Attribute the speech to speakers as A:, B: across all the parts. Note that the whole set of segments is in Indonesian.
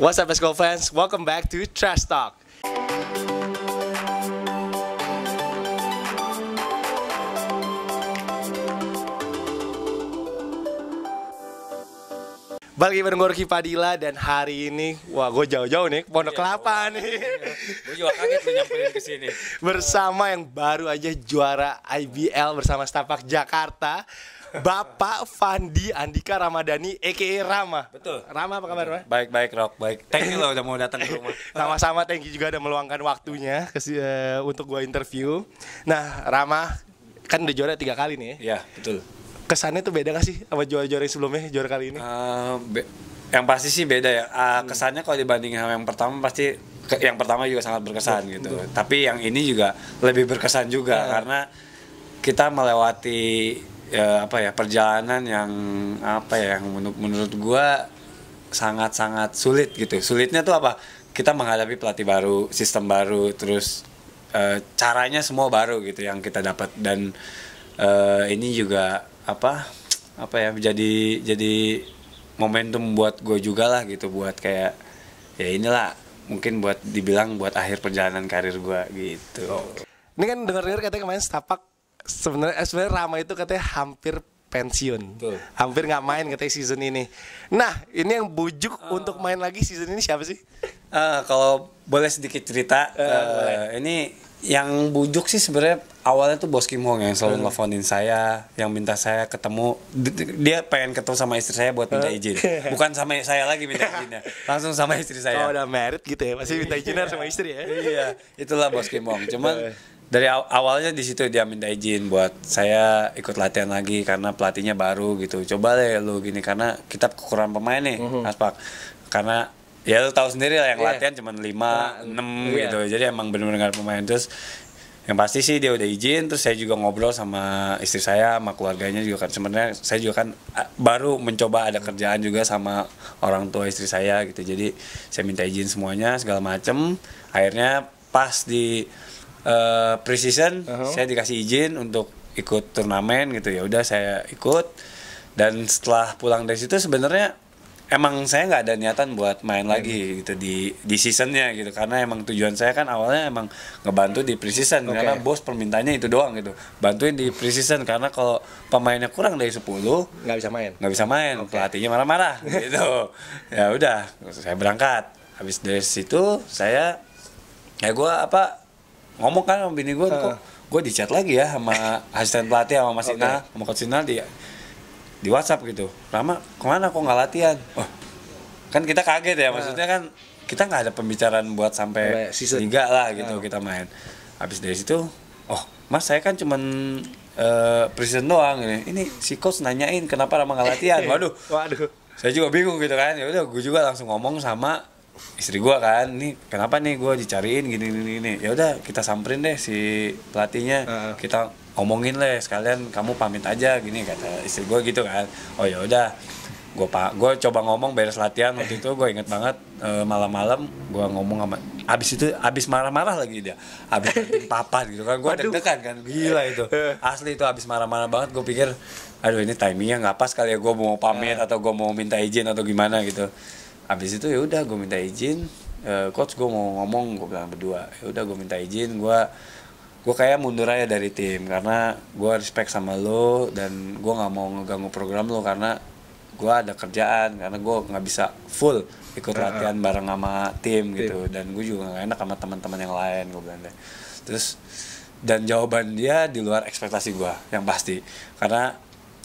A: What's up Esco fans? Welcome back to Trash Talk. Balik bareng gue Ruki Padilla dan hari ini Wah gue jauh-jauh nih Pondok iya, Kelapa nih iya.
B: Gue juga kaget lu nyamperin ke sini
A: Bersama yang baru aja juara IBL bersama Stapak Jakarta Bapak Fandi Andika Ramadhani EKE Rama. Betul. Rama apa kabar,
B: Pak? Baik, baik, Rock. Baik. Thank you loh udah mau datang ke rumah.
A: Sama-sama thank you juga udah meluangkan waktunya ke, uh, eh, untuk gua interview. Nah, Rama kan udah juara tiga kali nih ya. Iya,
B: betul. Kesannya
A: tuh beda gak sih sama juara-juara yang sebelumnya, juara kali ini? Uh,
B: yang pasti sih beda ya. Uh, kesannya kalau dibandingin sama yang pertama pasti yang pertama juga sangat berkesan gitu. Tapi yang ini juga lebih berkesan juga ah. karena kita melewati ya apa ya perjalanan yang apa ya yang menur menurut gua sangat-sangat sulit gitu. Sulitnya tuh apa? Kita menghadapi pelatih baru, sistem baru, terus e, caranya semua baru gitu yang kita dapat dan e, ini juga apa apa ya jadi jadi momentum buat gue juga lah gitu buat kayak ya inilah mungkin buat dibilang buat akhir perjalanan karir gue gitu.
A: Ini kan dengar-dengar katanya kemarin setapak sebenarnya eh, sebenarnya Rama itu katanya hampir pensiun. Betul. Hampir nggak main katanya season ini. Nah, ini yang bujuk uh, untuk main lagi
B: season ini siapa sih? Uh, kalau boleh sedikit cerita, uh, uh, boleh. ini yang bujuk sih sebenarnya awalnya tuh bos Kim Hong yang selalu hmm. saya, yang minta saya ketemu. Dia pengen ketemu sama istri saya buat minta izin. Bukan sama saya lagi minta izinnya. Langsung sama istri saya. Oh, udah merit gitu ya. Pasti minta izin sama istri ya. iya, itulah bos Kim Hong. Cuman dari awalnya di situ dia minta izin buat saya ikut latihan lagi karena pelatihnya baru gitu coba deh lu gini karena kita kekurangan pemain nih mm -hmm. aspak karena ya lu tahu sendiri lah yang yeah. latihan cuma lima nah, enam yeah. gitu jadi emang benar-benar pemain terus yang pasti sih dia udah izin terus saya juga ngobrol sama istri saya sama keluarganya juga kan sebenarnya saya juga kan ah, baru mencoba ada kerjaan juga sama orang tua istri saya gitu jadi saya minta izin semuanya segala macem akhirnya pas di uh, eh, precision uh -huh. saya dikasih izin untuk ikut turnamen gitu ya udah saya ikut dan setelah pulang dari situ sebenarnya emang saya nggak ada niatan buat main hmm. lagi gitu di di seasonnya gitu karena emang tujuan saya kan awalnya emang ngebantu di preseason okay. karena bos permintaannya itu doang gitu bantuin di preseason karena kalau pemainnya kurang dari 10 nggak bisa main nggak bisa main okay. pelatihnya marah-marah gitu ya udah saya berangkat habis dari situ saya ya gue apa ngomong kan sama bini gue uh. kok gue dicat lagi ya sama asisten pelatih sama Mas Ina okay. sama Coach Ina di di WhatsApp gitu Rama kemana kok nggak latihan oh, kan kita kaget ya maksudnya kan kita nggak ada pembicaraan buat sampai tiga lah gitu uh. kita main habis dari situ oh mas saya kan cuman uh, eh, presiden doang ini ini si coach nanyain kenapa Rama nggak latihan waduh waduh saya juga bingung gitu kan ya udah gue juga langsung ngomong sama istri gue kan ini kenapa nih gue dicariin gini gini ini? ya udah kita samperin deh si pelatihnya uh. kita omongin leh sekalian kamu pamit aja gini kata istri gue gitu kan oh ya udah gue pak gue coba ngomong beres latihan waktu itu gue inget banget malam eh, malam-malam gue ngomong sama abis itu abis marah-marah lagi dia abis papa gitu kan gue deg-degan kan gila itu asli itu abis marah-marah banget gue pikir aduh ini timingnya nggak pas kali ya gue mau pamit atau gue mau minta izin atau gimana gitu abis itu ya udah gue minta izin uh, coach gue mau ngomong gue bilang berdua ya udah gue minta izin gue gue kayak mundur aja dari tim karena gue respect sama lo dan gue nggak mau ngeganggu program lo karena gue ada kerjaan karena gue nggak bisa full ikut ah, ah. latihan bareng sama tim, tim. gitu dan gue juga gak enak sama teman-teman yang lain gue bilang deh terus dan jawaban dia di luar ekspektasi gue yang pasti karena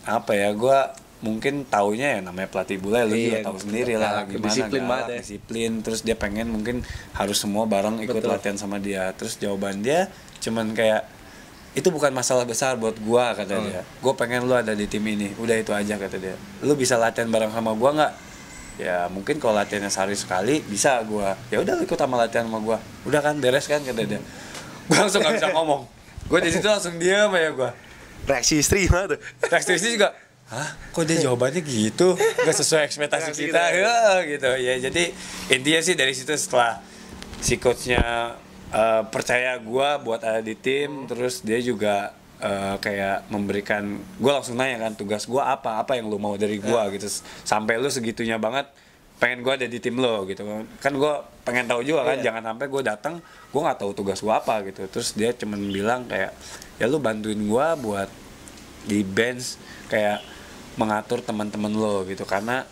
B: apa ya gue mungkin taunya ya namanya pelatih bule lu iya, juga tahu sendiri lah gimana disiplin galak, banget ya. disiplin terus dia pengen mungkin harus semua bareng ikut Betul. latihan sama dia terus jawaban dia cuman kayak itu bukan masalah besar buat gua kata hmm. dia gua pengen lu ada di tim ini udah itu aja kata dia lu bisa latihan bareng sama gua nggak ya mungkin kalau latihannya sehari sekali bisa gua ya udah ikut sama latihan sama gua udah kan beres kan kata dia gua langsung gak bisa ngomong gua di situ langsung diam ya gua reaksi istri mana tuh reaksi istri juga Hah? Kok dia jawabannya gitu? Gak sesuai ekspektasi kita, Oh, gitu. Ya jadi intinya sih dari situ setelah si coachnya uh, percaya gue buat ada di tim, hmm. terus dia juga uh, kayak memberikan gue langsung nanya kan tugas gue apa, apa yang lo mau dari gue hmm. Ya. gitu. Sampai lo segitunya banget pengen gue ada di tim lo gitu kan gue pengen tahu juga kan yeah. jangan sampai gue datang gue nggak tahu tugas gue apa gitu terus dia cuman bilang kayak ya lu bantuin gue buat di bench kayak mengatur teman-teman lo gitu karena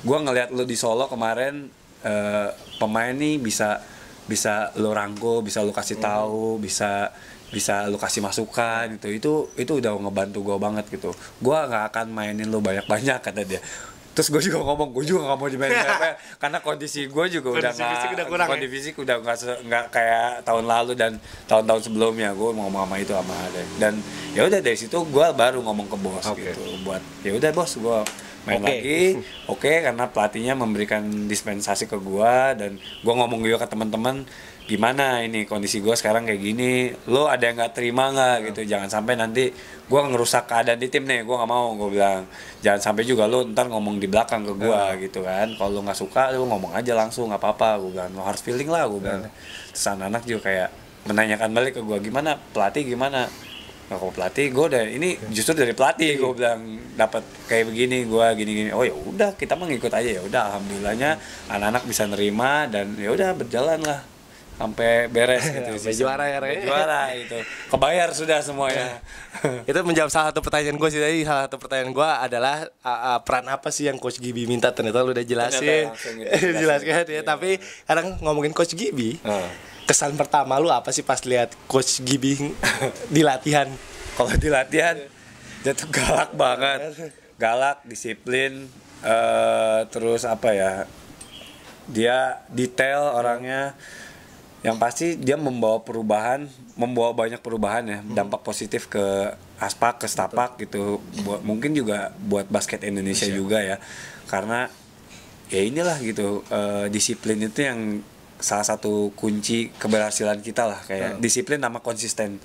B: gue ngelihat lo di Solo kemarin uh, pemain nih bisa bisa lo rangkul bisa lo kasih tahu hmm. bisa bisa lo kasih masukan gitu itu itu udah ngebantu gue banget gitu gue nggak akan mainin lo banyak banyak kata dia terus gue juga ngomong gue juga nggak mau dimainin PPL karena kondisi gue juga kondisi udah nggak udah kondisi ya? fisik udah nggak nggak kayak tahun lalu dan tahun-tahun sebelumnya gue mau ngomong sama itu sama ada dan ya udah dari situ gue baru ngomong ke bos okay. gitu buat ya udah bos gue main okay. lagi oke okay, karena pelatihnya memberikan dispensasi ke gua dan gua ngomong juga ke teman-teman gimana ini kondisi gua sekarang kayak gini lo ada yang nggak terima nggak yeah. gitu jangan sampai nanti gua ngerusak keadaan di tim nih gua nggak mau gua bilang jangan sampai juga lo ntar ngomong di belakang ke gua yeah. gitu kan kalau lo nggak suka lo ngomong aja langsung nggak apa-apa gua bilang lo harus feeling lah gua bilang yeah. Iya. anak-anak juga kayak menanyakan balik ke gua gimana pelatih gimana Nah, kalau pelatih gue dan ini justru dari pelatih iya, gue iya. bilang dapat kayak begini gue gini gini oh ya udah kita mah ngikut aja ya udah alhamdulillahnya anak-anak bisa nerima dan ya udah berjalan lah sampai beres gitu sampai juara ya Re. juara itu kebayar sudah semuanya iya. itu menjawab salah satu pertanyaan gue sih tadi salah satu pertanyaan
A: gue adalah uh, uh, peran apa sih yang coach Gibi minta ternyata lu udah jelasin gitu, jelaskan ya, ya tapi kadang ngomongin coach Gibi kesan pertama lu apa sih pas lihat coach
B: Gibing di latihan? Kalau di latihan dia tuh galak banget. Galak, disiplin, uh, terus apa ya? Dia detail orangnya. Yang pasti dia membawa perubahan, membawa banyak perubahan ya, hmm. dampak positif ke Aspak, ke Stapak gitu. Buat, mungkin juga buat basket Indonesia, juga ya. Karena ya inilah gitu uh, disiplin itu yang salah satu kunci keberhasilan kita lah kayak hmm. disiplin sama konsisten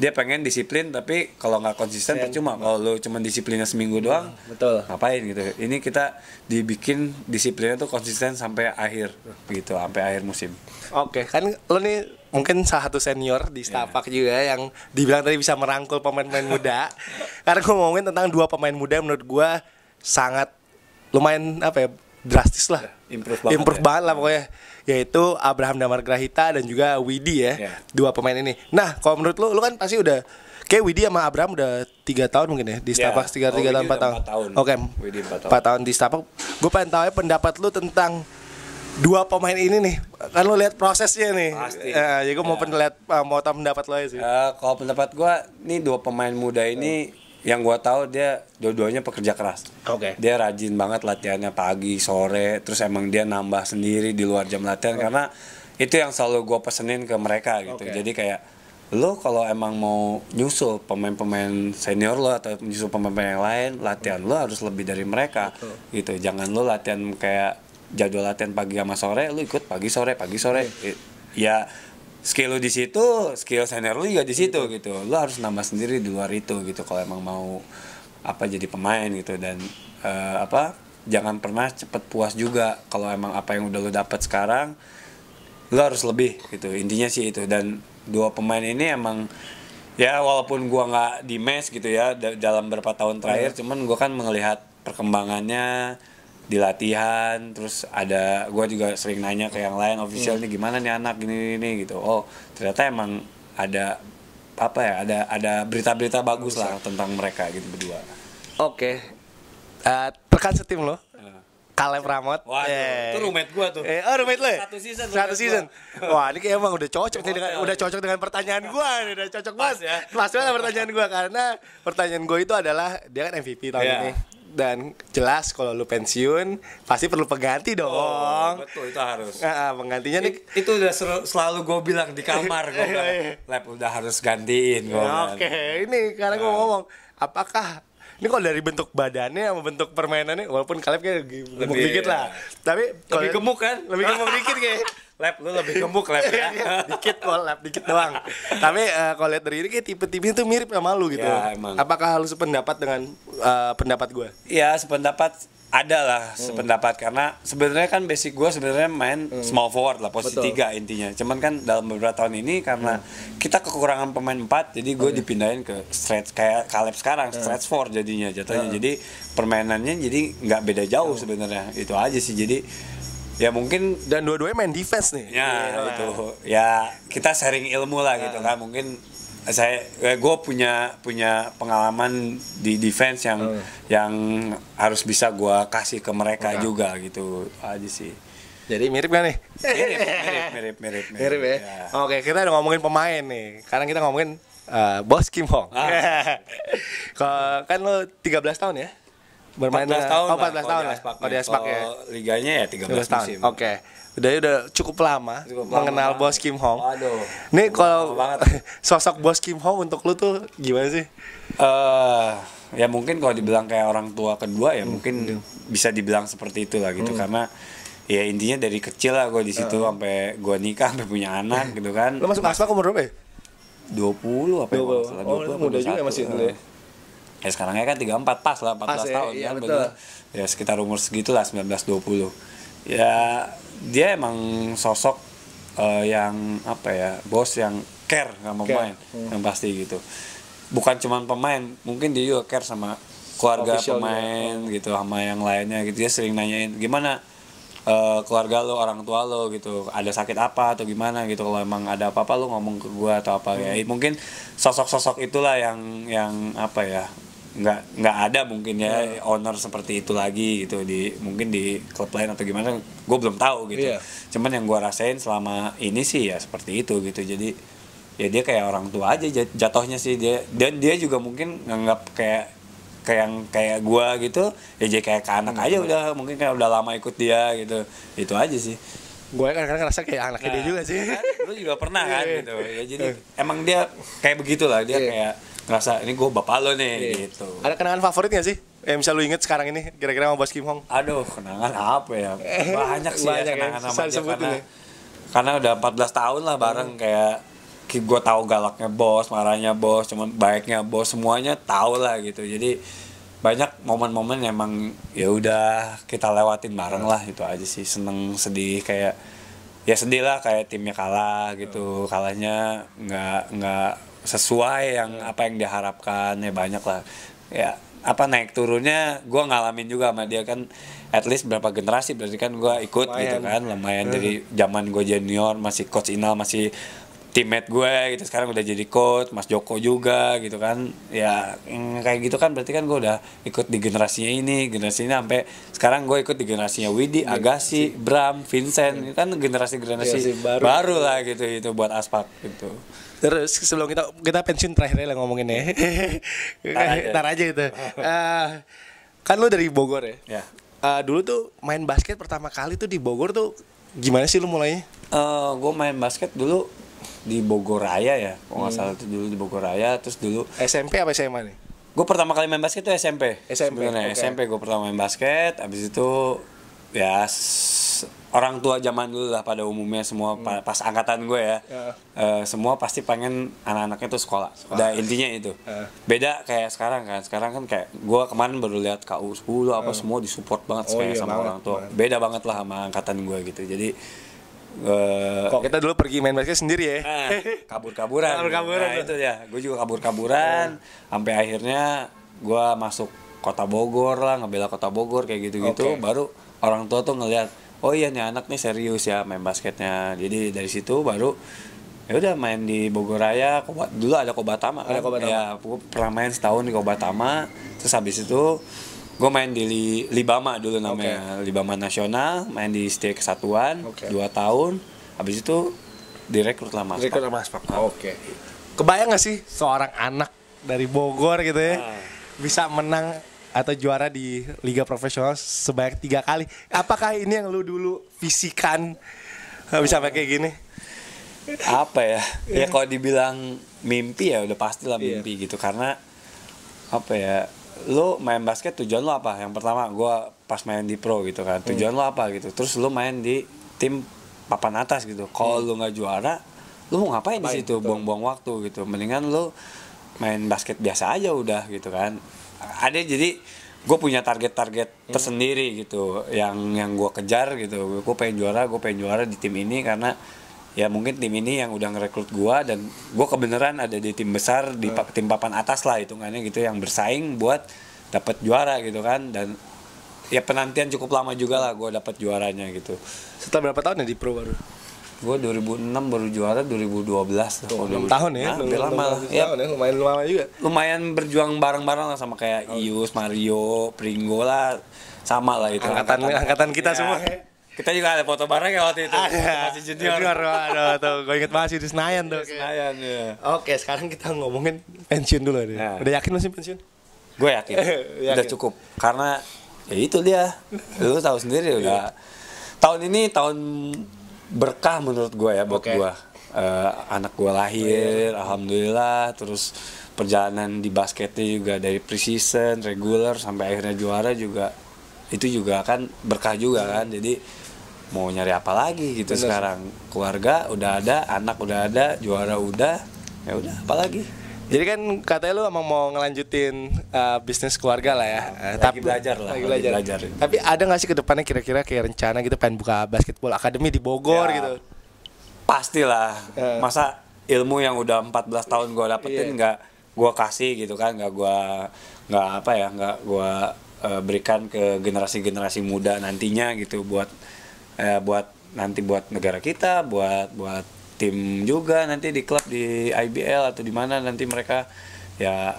B: dia pengen disiplin tapi kalau nggak konsisten Sen. percuma kalau lo cuma disiplinnya seminggu doang hmm, betul ngapain gitu ini kita dibikin disiplinnya tuh konsisten sampai akhir gitu sampai akhir musim oke okay. kan lo nih mungkin salah satu senior di iya.
A: Stafak yeah. juga yang dibilang tadi bisa merangkul pemain-pemain muda karena gue ngomongin tentang dua pemain muda menurut gue sangat lumayan apa ya drastis lah. Ya, improve banget. Improve ya. banget lah pokoknya. Yaitu Abraham Damar Grahita dan juga Widi ya. Yeah. Dua pemain ini. Nah, kalau menurut lu lu kan pasti udah kayak Widi sama Abraham udah tiga tahun mungkin ya di ya. stapak tiga oh, tiga tahun empat tahun. tahun. Oke. Okay. empat tahun. di stapak. Gue pengen tahu ya pendapat lu tentang dua pemain ini nih kan lo lihat prosesnya nih pasti eh, ya, ya gue yeah. mau pendapat eh, mau tahu pendapat lo aja
B: sih uh, kalau pendapat gue nih dua pemain muda ini yang gue tahu dia dua-duanya pekerja keras. Oke. Okay. Dia rajin banget latihannya pagi, sore, terus emang dia nambah sendiri di luar jam latihan okay. karena itu yang selalu gue pesenin ke mereka gitu. Okay. Jadi kayak lo kalau emang mau nyusul pemain-pemain senior lo atau nyusul pemain-pemain yang lain, latihan lo harus lebih dari mereka Betul. gitu. Jangan lo latihan kayak jadwal latihan pagi sama sore, lo ikut pagi sore, pagi sore. Okay. Ya skill lu di situ skill senior lu juga di situ iya. gitu lu harus nambah sendiri di luar itu gitu kalau emang mau apa jadi pemain gitu dan uh, apa jangan pernah cepet puas juga kalau emang apa yang udah lu dapat sekarang lu harus lebih gitu intinya sih itu dan dua pemain ini emang ya walaupun gua nggak di mes gitu ya dalam beberapa tahun terakhir iya. cuman gua kan melihat perkembangannya di latihan terus ada gue juga sering nanya ke yang lain official hmm. nih gimana nih anak ini ini gitu oh ternyata emang ada apa ya ada ada berita-berita bagus lah tentang mereka gitu berdua
A: oke okay. Eh, uh, setim lo iya. Kaleb
B: Ramot. Wah, yeah. itu roommate gua tuh. Eh, oh, roommate lo. Ya? Satu season. Satu season. Gua. Wah, ini kayak
A: emang udah cocok nih dengan udah cocok dengan pertanyaan gua nih, udah cocok banget ya. Pas banget pertanyaan gua karena pertanyaan gua itu adalah dia kan MVP tahun yeah. ini dan jelas kalau lu pensiun pasti perlu pengganti oh, dong. Oh, betul itu harus. Nah, penggantinya nih itu udah sel selalu gue bilang di kamar gue lab iya, iya. udah
B: harus gantiin Nah, Oke,
A: okay. ini karena gue nah. ngomong apakah ini kalau dari bentuk badannya sama bentuk permainannya walaupun kalian kayak gemuk lebih, dikit lah. Iya. Tapi lebih gemuk kan? Lebih gemuk dikit kayak lab lu lebih gemuk lab ya iya, iya. dikit kok lab dikit doang tapi uh, kalau lihat dari ini kayak tipe-tipe itu mirip sama lu gitu ya, emang. apakah lu sependapat dengan
B: uh, pendapat gue ya sependapat ada lah hmm. sependapat karena sebenarnya kan basic gue sebenarnya main hmm. small forward lah posisi tiga intinya cuman kan dalam beberapa tahun ini karena hmm. kita kekurangan pemain empat jadi gue okay. Hmm. dipindahin ke stretch kayak kaleb sekarang hmm. stretch four jadinya jatuhnya hmm. jadi permainannya jadi nggak beda jauh hmm. sebenarnya itu aja sih jadi ya mungkin dan dua-duanya main defense nih ya yeah, iya itu ya kita sharing ilmu lah gitu ya. kan mungkin saya eh, gue punya punya pengalaman di defense yang oh. yang harus bisa gue kasih ke mereka juga gitu aja sih jadi
A: mirip kan nih? Mirip, mirip, mirip, mirip. Mirip, mirip ya. ya. Oke, kita udah ngomongin pemain nih. Karena kita ngomongin uh, bos Kim Hong. Ah. kan lo 13 tahun ya?
B: bermain 14 tahun oh, 14 lah, tahun lah kalau di ya? Oh, ya. Aspak ya
A: liganya ya 13, tahun oke okay. udah udah cukup lama cukup mengenal lama. bos Kim Hong aduh nih kalau sosok
B: bos Kim Hong untuk lu tuh gimana sih eh uh, ya mungkin kalau dibilang kayak orang tua kedua ya hmm. mungkin hmm. bisa dibilang seperti itu lah gitu hmm. karena ya intinya dari kecil lah gue di situ uh. sampai gue nikah sampai punya anak gitu kan lu masuk Aspak umur berapa ya? 20 apa 20. ya? 20. Oh, 20, muda juga masih itu ya ya sekarangnya kan 34 pas lah 14 pas, ya, tahun ya, kan ya, betul. ya sekitar umur segitulah 1920 ya dia emang sosok uh, yang apa ya bos yang care sama pemain hmm. yang pasti gitu bukan cuma pemain mungkin dia juga care sama keluarga Official pemain juga. gitu sama yang lainnya gitu dia sering nanyain gimana uh, keluarga lo orang tua lo gitu ada sakit apa atau gimana gitu kalau emang ada apa-apa lo ngomong ke gua atau apa ya, hmm. ya mungkin sosok-sosok itulah yang yang apa ya nggak nggak ada mungkin ya yeah. owner seperti itu lagi gitu di mungkin di klub lain atau gimana gue belum tahu gitu yeah. cuman yang gue rasain selama ini sih ya seperti itu gitu jadi ya dia kayak orang tua aja jatohnya sih dia dan dia juga mungkin nganggap kayak kayak yang kayak gue gitu ya jadi kayak ke anak hmm. aja udah mungkin kayak udah lama ikut dia gitu itu aja sih gue kan kadang ngerasa kayak anaknya nah, dia juga sih kan, lu juga pernah kan iya. gitu ya jadi iya. emang dia kayak begitulah dia yeah. kayak ngerasa ini gue bapak lo nih yeah. gitu. Ada kenangan favorit gak sih? Eh,
A: misal lu inget sekarang ini kira-kira sama Bos Kim Hong? Aduh, kenangan apa ya? Banyak sih ya Banyak ya kenangan sama dia karena, ya.
B: karena udah 14 tahun lah bareng hmm. kayak gue tahu galaknya bos, marahnya bos, cuman baiknya bos, semuanya tahu lah gitu. Jadi banyak momen-momen emang ya udah kita lewatin bareng lah itu aja sih seneng sedih kayak ya sedih lah kayak timnya kalah gitu hmm. kalahnya nggak nggak sesuai yang apa yang diharapkan ya banyak lah ya apa naik turunnya gue ngalamin juga sama dia kan at least berapa generasi berarti kan gue ikut lumayan. gitu kan lumayan hmm. dari zaman gue junior masih coach Inal masih teammate gue gitu sekarang udah jadi coach Mas Joko juga gitu kan ya kayak gitu kan berarti kan gue udah ikut di generasinya ini generasi ini sampai sekarang gue ikut di generasinya Widi iya, Agassi Bram Vincent hmm. kan generasi generasi iya, baru. baru lah gitu itu buat aspak gitu Terus sebelum kita
A: kita pensiun terakhirnya lah ngomongin ya. Ntar aja gitu. Uh, kan lu dari Bogor ya. Yeah. Ya. Uh, dulu tuh main basket pertama kali tuh di Bogor tuh
B: gimana sih lu mulainya? Uh, eh, gue main basket dulu di Bogor Raya ya, kalau nggak hmm. salah tuh dulu di Bogor Raya, terus dulu SMP apa SMA nih? Gue pertama kali main basket tuh SMP. SMP. Okay. SMP gue pertama main basket, abis itu ya orang tua zaman dulu lah pada umumnya semua hmm. pas angkatan gue ya yeah. Ya. uh, semua pasti pengen anak-anaknya tuh sekolah. sekolah. Udah intinya itu. Yeah. Beda kayak sekarang kan. Sekarang kan kayak gue kemarin baru lihat KU 10 apa ya. semua disupport banget oh, iya, sama banget, orang tua. Banget. Beda banget lah sama angkatan gue gitu. Jadi Uh, Kok kita dulu pergi main basket sendiri ya? Uh, kabur-kaburan. kabur-kaburan. Nah, itu ya. Gue juga kabur-kaburan ya. sampai akhirnya gue masuk Kota Bogor lah, ngebela Kota Bogor kayak gitu-gitu. Okay. Baru orang tua tuh ngelihat oh iya nih anak nih serius ya main basketnya jadi dari situ baru ya udah main di Bogor Raya Koba, dulu ada Kobatama kan? ada Kobatama ya aku pernah main setahun di Kobatama terus habis itu gue main di Libama dulu namanya okay. Libama Nasional main di setiap kesatuan okay. dua tahun habis itu direkrut lah Mas direkrut sama Mas Pak ah. oke okay. kebayang
A: gak sih seorang anak dari Bogor gitu ya ah. bisa menang atau juara di liga profesional sebanyak tiga kali. Apakah ini yang lu dulu visikan
B: bisa sampai gini? Apa ya? Ya iya. kalau dibilang mimpi ya udah pastilah iya. mimpi yeah. gitu karena apa ya? Lu main basket tujuan lu apa? Yang pertama gua pas main di pro gitu kan. Iya. Tujuan hmm. lu apa gitu. Terus lu main di tim papan atas gitu. Kalau hmm. lu nggak juara, lu mau ngapain, ngapain di situ? Buang-buang waktu gitu. Mendingan lu main basket biasa aja udah gitu kan ada jadi gue punya target-target hmm. tersendiri gitu yang yang gue kejar gitu gue pengen juara gue pengen juara di tim ini karena ya mungkin tim ini yang udah ngerekrut gue dan gue kebenaran ada di tim besar di hmm. tim papan atas lah hitungannya gitu yang bersaing buat dapat juara gitu kan dan ya penantian cukup lama juga lah gue dapat juaranya gitu setelah berapa tahun ya di pro baru gue 2006 baru juara 2012 Oh, 6 tahun ya, nah, lama lah. Ya. ya. lumayan lama juga. Lumayan berjuang bareng-bareng lah sama kayak oh. Ius, Mario, Pringo lah sama lah itu. Angkatan angkatan, angkatan kita ya. semua. Kita juga ada foto bareng ya waktu itu. Ada. Masih junior. junior aduh,
A: tuh gue inget masih di Senayan tuh.
B: Senayan ya. Oke, sekarang
A: kita ngomongin pensiun dulu deh. Ya. Udah yakin masih pensiun?
B: Gue yakin. yakin. Udah cukup karena ya itu dia. Lu tahu sendiri udah. Iya. Tahun ini tahun berkah menurut gue ya buat okay. gue uh, anak gue lahir yeah. alhamdulillah terus perjalanan di basketnya juga dari preseason regular sampai akhirnya juara juga itu juga kan berkah juga kan jadi mau nyari apa lagi gitu Bener. sekarang keluarga udah ada anak udah ada juara udah ya udah apa
A: lagi jadi kan katanya lu emang mau ngelanjutin uh, bisnis keluarga lah ya. Eh, lagi tapi
B: belajar lah. Lagi belajar. belajar.
A: Tapi ada gak sih ke depannya kira-kira kayak rencana gitu pengen buka basketball academy di
B: Bogor ya, gitu? Pastilah. Uh. Masa ilmu yang udah 14 tahun gue dapetin iya. nggak gue gua kasih gitu kan, nggak gue nggak apa ya, nggak gue uh, berikan ke generasi-generasi muda nantinya gitu buat uh, buat nanti buat negara kita, buat buat tim juga nanti di klub di IBL atau di mana nanti mereka ya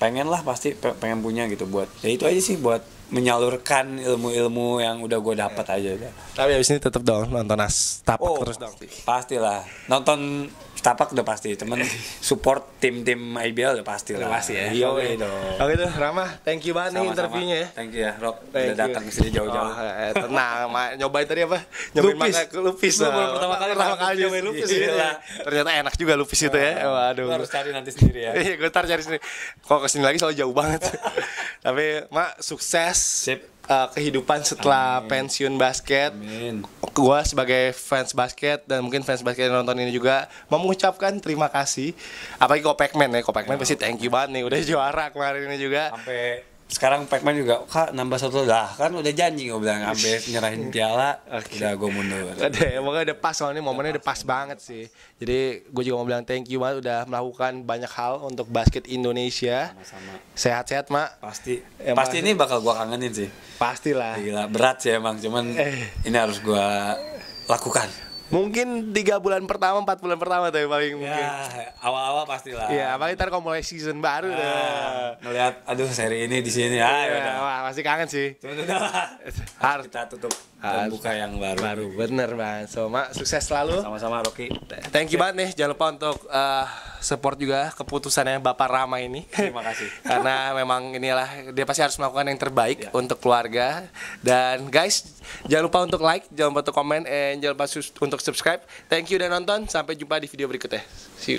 B: pengen lah pasti pengen punya gitu buat ya itu aja sih buat menyalurkan ilmu-ilmu yang udah gue dapat aja.
A: Tapi abis ini tetap dong nonton
B: as tapak oh, terus dong. Pastilah nonton tapak udah pasti, temen support tim-tim IBL udah pasti lah. Pasti ya. Iya okay. dong. Oke
A: tuh, Rama, thank you banget nih interviewnya ya. Thank you ya, Rob. udah datang ke sini jauh-jauh. Oh, eh, tenang, ma- nyobain tadi apa? Nyobain lupis. makan lupis. Nah, nah, pertama kali pertama kali nyobain lupis. Iya. Ternyata enak juga lupis itu ya. Ah, Waduh. Lu harus cari
B: nanti sendiri ya. Iya,
A: gue ntar cari sendiri. Kok kesini lagi selalu jauh banget. Tapi, Mak, sukses. Sip uh, kehidupan setelah Amin. pensiun basket. Amin. Gua sebagai fans basket dan mungkin fans basket yang nonton ini juga mengucapkan terima kasih. Apalagi
B: Pacman ya, Kopekmen ya. pasti thank you banget nih udah juara kemarin ini juga. Sampai sekarang Pacman juga kak nambah satu lah kan udah janji gue bilang ambil nyerahin iya. piala okay. udah gue mundur ada
A: emang udah pas soalnya momennya udah pas banget sih jadi gue juga mau bilang thank you banget udah melakukan banyak hal untuk basket Indonesia sama sehat-sehat mak pasti emang, pasti ini bakal
B: gue kangenin sih pastilah gila berat sih emang cuman eh. ini harus gue lakukan
A: mungkin tiga bulan pertama empat bulan pertama tapi paling ya, mungkin
B: awal-awal pastilah ya
A: apalagi ntar kalau mulai season baru udah. dah
B: ngelihat aduh seri ini di sini ah, ya, ya, ya wah
A: masih kangen sih Cuma, harus kita tutup
B: dan ah, buka yang baru. Baru, bener bang.
A: So mak sukses selalu. Sama-sama Rocky. Thank you banget nih. Jangan lupa untuk uh, support juga keputusannya Bapak Rama ini. Terima kasih. Karena memang inilah dia pasti harus melakukan yang terbaik yeah. untuk keluarga. Dan guys jangan lupa untuk like, jangan lupa untuk komen, and jangan lupa untuk subscribe. Thank you dan nonton. Sampai jumpa di video berikutnya. See you.